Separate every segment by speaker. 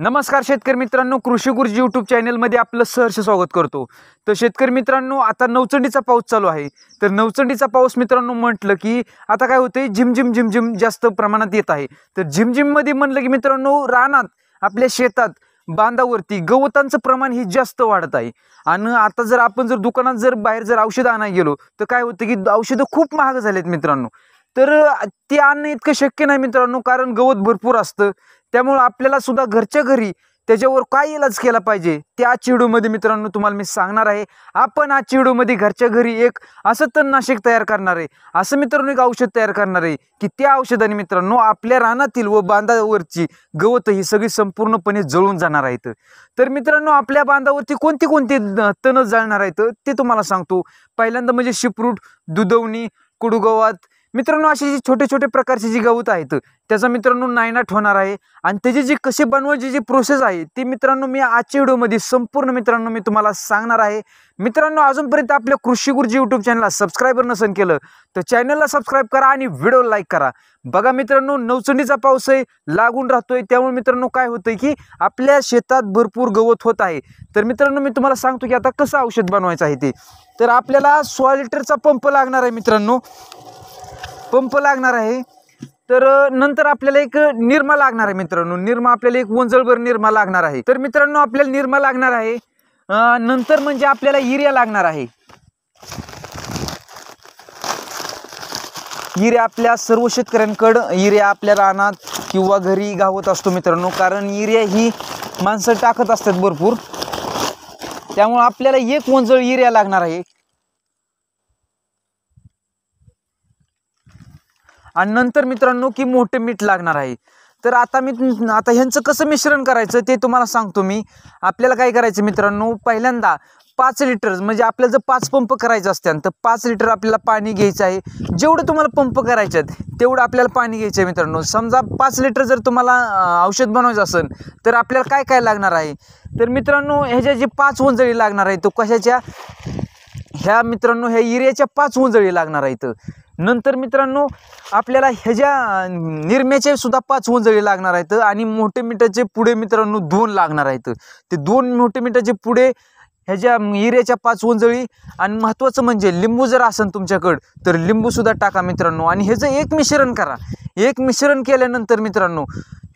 Speaker 1: नमस्कार शेतकरी मित्रांनो कृषी गुरुजी यूट्यूब चॅनलमध्ये आपलं सहर्ष स्वागत करतो तर शेतकरी मित्रांनो आता नवचंडीचा पाऊस चालू आहे तर नवचंडीचा पाऊस मित्रांनो म्हटलं की आता काय झिम झिम झिम जास्त प्रमाणात येत आहे तर मध्ये म्हणलं की मित्रांनो रानात आपल्या शेतात बांधावरती गवतांचं प्रमाण हे जास्त वाढत आहे आणि आता जर आपण जर दुकानात जर बाहेर जर औषधं आणायला गेलो तर काय होतं की औषधं खूप महाग झालेत मित्रांनो तर ते आणणं इतकं शक्य नाही मित्रांनो कारण गवत भरपूर असतं त्यामुळं आपल्याला सुद्धा घरच्या घरी त्याच्यावर काय इलाज केला पाहिजे त्या चिडूमध्ये मित्रांनो तुम्हाला मी सांगणार आहे आपण आज चिडूमध्ये घरच्या घरी एक असं तणनाशक तयार करणार आहे असं मित्रांनो एक औषध तयार करणार आहे की त्या औषधाने मित्रांनो आपल्या रानातील व बांधावरची गवत ही सगळी संपूर्णपणे जळून जाणार आहेत तर मित्रांनो आपल्या बांधावरती कोणती कोणती तण जळणार आहेत ते तुम्हाला सांगतो पहिल्यांदा म्हणजे शिपरूट दुधवणी कुडुगवात मित्रांनो असे जे छोटे छोटे प्रकारचे जे गवत आहेत त्याचा मित्रांनो नायनाट होणार आहे आणि त्याची जी कशी बनवायची जी प्रोसेस आहे ती मित्रांनो मी आजच्या व्हिडिओमध्ये संपूर्ण मित्रांनो मी तुम्हाला सांगणार आहे मित्रांनो अजूनपर्यंत आपल्या कृषी गुरुजी यूट्यूब चॅनलला सबस्क्राईबर नसेल केलं तर चॅनलला सबस्क्राईब करा आणि व्हिडिओ लाईक करा बघा मित्रांनो नवचंडीचा पाऊस आहे लागून राहतोय त्यामुळे मित्रांनो काय होतंय की आपल्या शेतात भरपूर गवत होत आहे तर मित्रांनो मी तुम्हाला सांगतो की आता कसं औषध बनवायचं आहे ते तर आपल्याला सोळा लिटरचा पंप लागणार आहे मित्रांनो पंप लागणार आहे तर नंतर आपल्याला एक निरमा लागणार आहे मित्रांनो निर्मा आपल्याला एक वंजळभर निर्मा लागणार आहे तर मित्रांनो आपल्याला निर्मा लागणार आहे नंतर म्हणजे आपल्याला युरिया लागणार आहे हिर्या आपल्या सर्व शेतकऱ्यांकडं युरिया आपल्या रानात किंवा घरी गावत असतो मित्रांनो कारण युरिया ही माणसं टाकत असतात भरपूर त्यामुळे आपल्याला एक वंजळ युरिया लागणार आहे आणि नंतर मित्रांनो की मोठे मीठ लागणार आहे तर आता मी आता ह्यांचं कसं मिश्रण करायचं ते तुम्हाला सांगतो मी आपल्याला काय करायचं मित्रांनो पहिल्यांदा पाच लिटर म्हणजे आपल्याला जर पाच पंप करायचं असतात तर पाच लिटर आपल्याला पाणी घ्यायचं आहे जेवढं तुम्हाला पंप करायचे तेवढं आपल्याला पाणी घ्यायचं आहे मित्रांनो समजा पाच लिटर जर तुम्हाला औषध बनवायचं असेल तर आपल्याला काय काय लागणार आहे तर मित्रांनो ह्याच्या जे पाच उंजळी लागणार आहे तो कशाच्या ह्या मित्रांनो ह्या एरियाच्या पाच उंजळी लागणार आहेत नंतर मित्रांनो आपल्याला ह्याच्या निर्म्याचे सुद्धा पाच उंजळी लागणार आहेत आणि मोठे मीटरचे पुढे मित्रांनो दोन लागणार आहेत ते दोन मोठे मीटरचे पुढे ह्याच्या हिऱ्याच्या पाच उंजळी आणि महत्त्वाचं म्हणजे लिंबू जर असन तुमच्याकडं तर लिंबू सुद्धा टाका मित्रांनो आणि ह्याचं एक मिश्रण करा एक मिश्रण केल्यानंतर मित्रांनो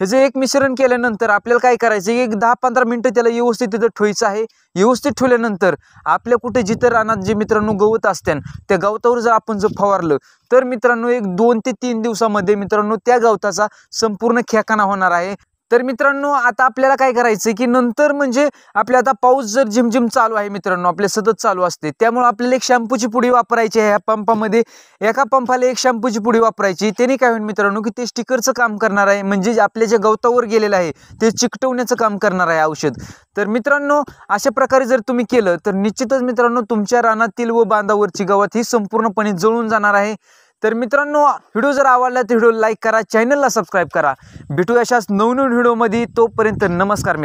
Speaker 1: ह्याचं एक मिश्रण केल्यानंतर आपल्याला काय करायचं एक दहा पंधरा मिनटं त्याला व्यवस्थित तिथं ठेवायचं आहे व्यवस्थित ठेवल्यानंतर आपल्या कुठे जिथं रानात जे मित्रांनो गवत असत्यान त्या गवतावर जर आपण जर फवारलं तर मित्रांनो एक दोन ते तीन दिवसामध्ये मित्रांनो त्या गवताचा संपूर्ण खेकाना होणार आहे तर मित्रांनो आता आपल्याला काय करायचं की नंतर म्हणजे आपल्या आता पाऊस जर झिमझिम चालू आहे मित्रांनो आपल्या सतत चालू असते त्यामुळे आपल्याला एक शॅम्पूची पुडी वापरायची आहे या पंपामध्ये एका पंपाला एक शॅम्पूची पुडी वापरायची त्याने काय होईल मित्रांनो की ते स्टिकरचं काम करणार आहे म्हणजे आपल्या ज्या गवतावर गेलेलं आहे ते चिकटवण्याचं काम करणार आहे औषध तर मित्रांनो अशा प्रकारे जर तुम्ही केलं तर निश्चितच मित्रांनो तुमच्या रानातील व बांधावरची गवत ही संपूर्णपणे जळून जाणार आहे तर मित्रांनो व्हिडिओ जर आवडला तर व्हिडिओ लाईक करा चॅनलला सबस्क्राईब करा भेटू अशाच नवनवीन व्हिडिओमध्ये तोपर्यंत नमस्कार मित्र